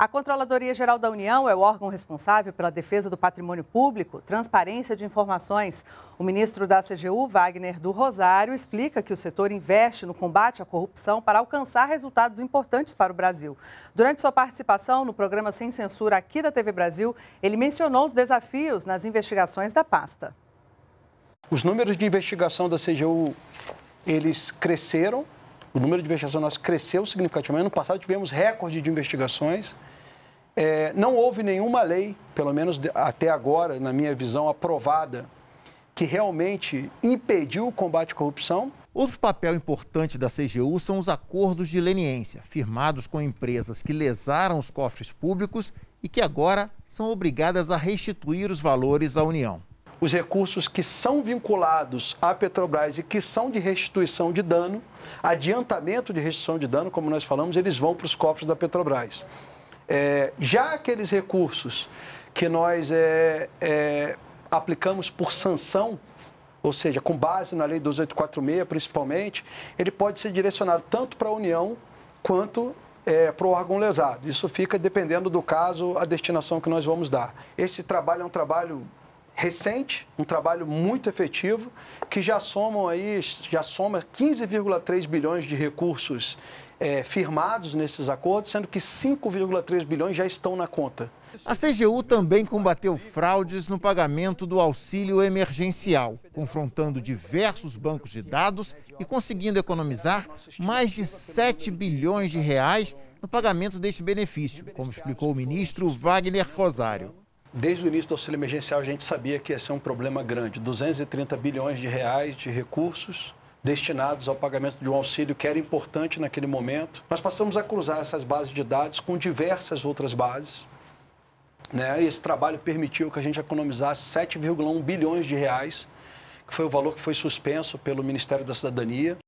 A Controladoria Geral da União é o órgão responsável pela defesa do patrimônio público, transparência de informações. O ministro da CGU, Wagner do Rosário, explica que o setor investe no combate à corrupção para alcançar resultados importantes para o Brasil. Durante sua participação no programa Sem Censura aqui da TV Brasil, ele mencionou os desafios nas investigações da pasta. Os números de investigação da CGU, eles cresceram o número de investigações nossas cresceu significativamente. Ano passado tivemos recorde de investigações. É, não houve nenhuma lei, pelo menos até agora, na minha visão, aprovada, que realmente impediu o combate à corrupção. Outro papel importante da CGU são os acordos de leniência, firmados com empresas que lesaram os cofres públicos e que agora são obrigadas a restituir os valores à União os recursos que são vinculados à Petrobras e que são de restituição de dano, adiantamento de restituição de dano, como nós falamos, eles vão para os cofres da Petrobras. É, já aqueles recursos que nós é, é, aplicamos por sanção, ou seja, com base na Lei 2846 principalmente, ele pode ser direcionado tanto para a União quanto é, para o órgão lesado. Isso fica dependendo do caso, a destinação que nós vamos dar. Esse trabalho é um trabalho recente, um trabalho muito efetivo, que já somam aí, já soma 15,3 bilhões de recursos é, firmados nesses acordos, sendo que 5,3 bilhões já estão na conta. A CGU também combateu fraudes no pagamento do auxílio emergencial, confrontando diversos bancos de dados e conseguindo economizar mais de 7 bilhões de reais no pagamento deste benefício, como explicou o ministro Wagner Rosário. Desde o início do auxílio emergencial, a gente sabia que ia ser um problema grande. 230 bilhões de reais de recursos destinados ao pagamento de um auxílio que era importante naquele momento. Nós passamos a cruzar essas bases de dados com diversas outras bases. Né? E esse trabalho permitiu que a gente economizasse 7,1 bilhões de reais, que foi o valor que foi suspenso pelo Ministério da Cidadania.